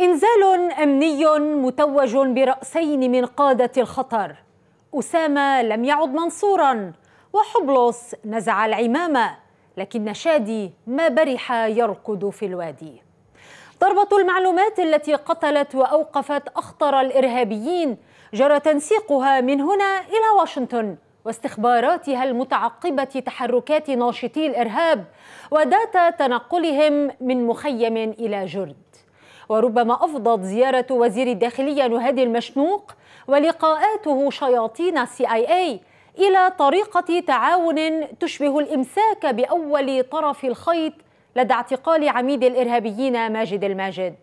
إنزال أمني متوج برأسين من قادة الخطر أسامة لم يعد منصورا وحبلص نزع العمامة لكن شادي ما برح يركض في الوادي ضربة المعلومات التي قتلت وأوقفت أخطر الإرهابيين جرى تنسيقها من هنا إلى واشنطن واستخباراتها المتعقبة تحركات ناشطي الإرهاب وداتا تنقلهم من مخيم إلى جرد وربما أفضت زيارة وزير الداخلية نهادي المشنوق ولقاءاته شياطين السي آي آي إلى طريقة تعاون تشبه الإمساك بأول طرف الخيط لدى اعتقال عميد الإرهابيين ماجد الماجد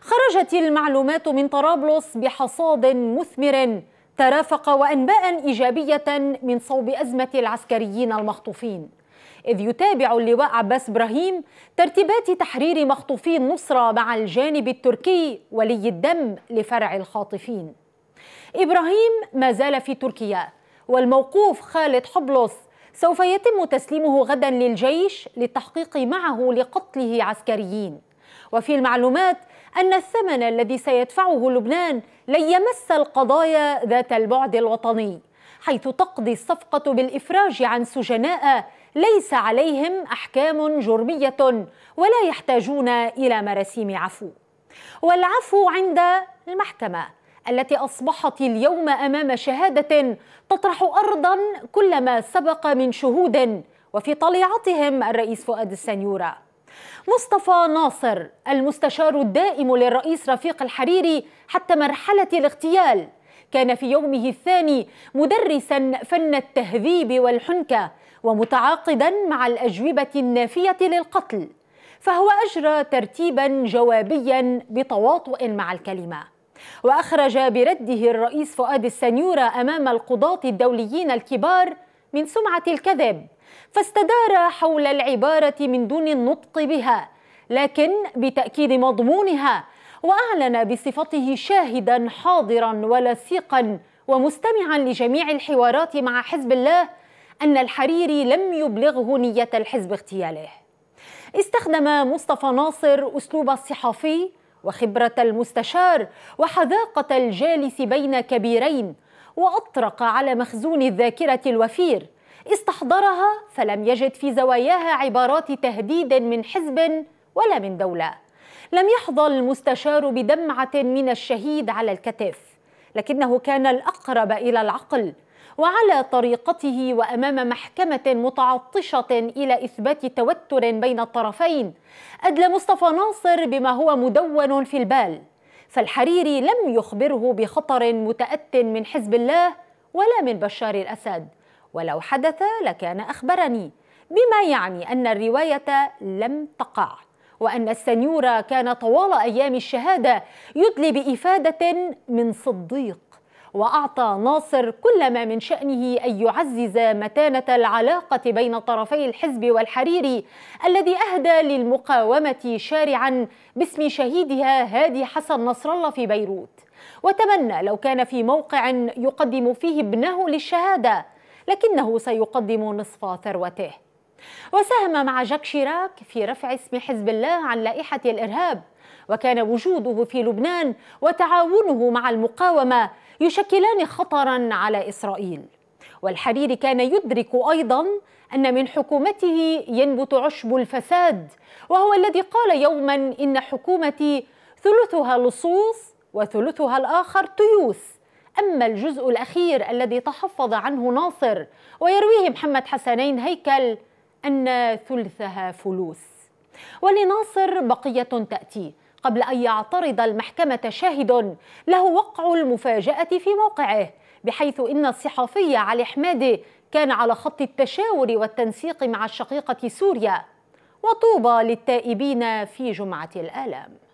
خرجت المعلومات من طرابلس بحصاد مثمر ترافق وأنباء إيجابية من صوب أزمة العسكريين المخطوفين إذ يتابع اللواء عباس إبراهيم ترتيبات تحرير مخطوفي النصرة مع الجانب التركي ولي الدم لفرع الخاطفين إبراهيم ما زال في تركيا والموقوف خالد حبلص سوف يتم تسليمه غدا للجيش للتحقيق معه لقتله عسكريين وفي المعلومات أن الثمن الذي سيدفعه لبنان لن يمس القضايا ذات البعد الوطني حيث تقضي الصفقة بالإفراج عن سجناء ليس عليهم احكام جرميه ولا يحتاجون الى مراسيم عفو والعفو عند المحكمه التي اصبحت اليوم امام شهاده تطرح ارضا كل ما سبق من شهود وفي طليعتهم الرئيس فؤاد السنيوره مصطفى ناصر المستشار الدائم للرئيس رفيق الحريري حتى مرحله الاغتيال كان في يومه الثاني مدرسا فن التهذيب والحنكة ومتعاقدا مع الأجوبة النافية للقتل فهو أجرى ترتيبا جوابيا بتواطؤ مع الكلمة وأخرج برده الرئيس فؤاد السنيورة أمام القضاة الدوليين الكبار من سمعة الكذب فاستدار حول العبارة من دون النطق بها لكن بتأكيد مضمونها وأعلن بصفته شاهدا حاضرا ولسيقا ومستمعا لجميع الحوارات مع حزب الله أن الحريري لم يبلغه نية الحزب اغتياله استخدم مصطفى ناصر أسلوب الصحفي وخبرة المستشار وحذاقة الجالس بين كبيرين وأطرق على مخزون الذاكرة الوفير استحضرها فلم يجد في زواياها عبارات تهديد من حزب ولا من دوله لم يحظى المستشار بدمعة من الشهيد على الكتف لكنه كان الأقرب إلى العقل وعلى طريقته وامام محكمه متعطشه الى اثبات توتر بين الطرفين ادلى مصطفى ناصر بما هو مدون في البال فالحريري لم يخبره بخطر متات من حزب الله ولا من بشار الاسد ولو حدث لكان اخبرني بما يعني ان الروايه لم تقع وأن السنيورة كان طوال أيام الشهادة يدلي بإفادة من صديق وأعطى ناصر كل ما من شأنه أن يعزز متانة العلاقة بين طرفي الحزب والحريري الذي أهدى للمقاومة شارعا باسم شهيدها هادي حسن نصر الله في بيروت وتمنى لو كان في موقع يقدم فيه ابنه للشهادة لكنه سيقدم نصف ثروته وساهم مع جاك شيراك في رفع اسم حزب الله عن لائحة الإرهاب وكان وجوده في لبنان وتعاونه مع المقاومة يشكلان خطرا على إسرائيل والحريري كان يدرك أيضا أن من حكومته ينبت عشب الفساد وهو الذي قال يوما إن حكومتي ثلثها لصوص وثلثها الآخر تيوس أما الجزء الأخير الذي تحفظ عنه ناصر ويرويه محمد حسنين هيكل أن ثلثها فلوس ولناصر بقية تأتي قبل أن يعترض المحكمة شاهد له وقع المفاجأة في موقعه بحيث إن الصحفي علي حمادي كان على خط التشاور والتنسيق مع الشقيقة سوريا وطوبى للتائبين في جمعة الآلام